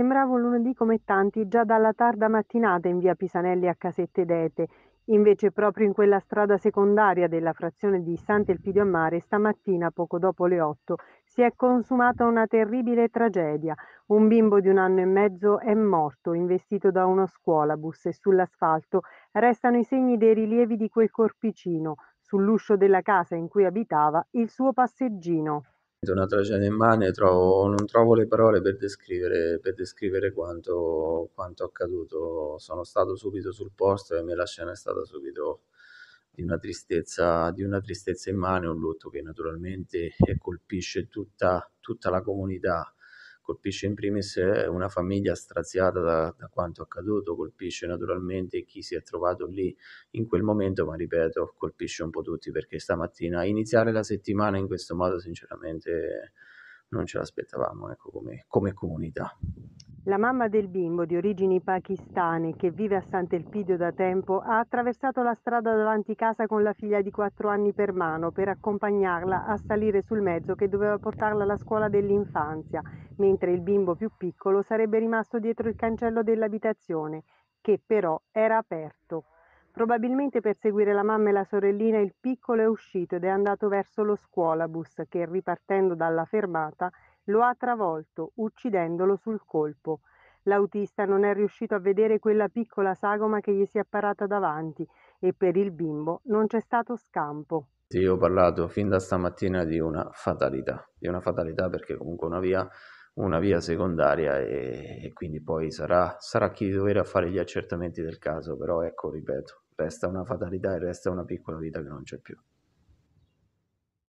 Sembrava un lunedì come tanti, già dalla tarda mattinata in via Pisanelli a Casette d'Ete. Invece proprio in quella strada secondaria della frazione di Sant'Elpidio a Mare, stamattina poco dopo le otto, si è consumata una terribile tragedia. Un bimbo di un anno e mezzo è morto, investito da uno scuolabus e sull'asfalto restano i segni dei rilievi di quel corpicino, sull'uscio della casa in cui abitava, il suo passeggino una tragedia immane, trovo, non trovo le parole per descrivere, per descrivere quanto, quanto, accaduto. Sono stato subito sul posto e la scena è stata subito di una tristezza, di una tristezza immane, un lutto che naturalmente colpisce tutta, tutta la comunità colpisce in primis eh, una famiglia straziata da, da, quanto accaduto, colpisce naturalmente chi si è trovato lì in quel momento, ma ripeto, colpisce un po' tutti perché stamattina iniziare la settimana in questo modo sinceramente non ce l'aspettavamo ecco, come, come comunità. La mamma del bimbo di origini pakistane che vive a Sant'Elpidio da tempo ha attraversato la strada davanti casa con la figlia di 4 anni per mano per accompagnarla a salire sul mezzo che doveva portarla alla scuola dell'infanzia, mentre il bimbo più piccolo sarebbe rimasto dietro il cancello dell'abitazione, che però era aperto. Probabilmente per seguire la mamma e la sorellina il piccolo è uscito ed è andato verso lo scuolabus che ripartendo dalla fermata lo ha travolto, uccidendolo sul colpo. L'autista non è riuscito a vedere quella piccola sagoma che gli si è parata davanti e per il bimbo non c'è stato scampo. Sì, ho parlato fin da stamattina di una fatalità, di una fatalità perché comunque una via, una via secondaria e, e quindi poi sarà, sarà chi dovrà fare gli accertamenti del caso, però ecco, ripeto, resta una fatalità e resta una piccola vita che non c'è più.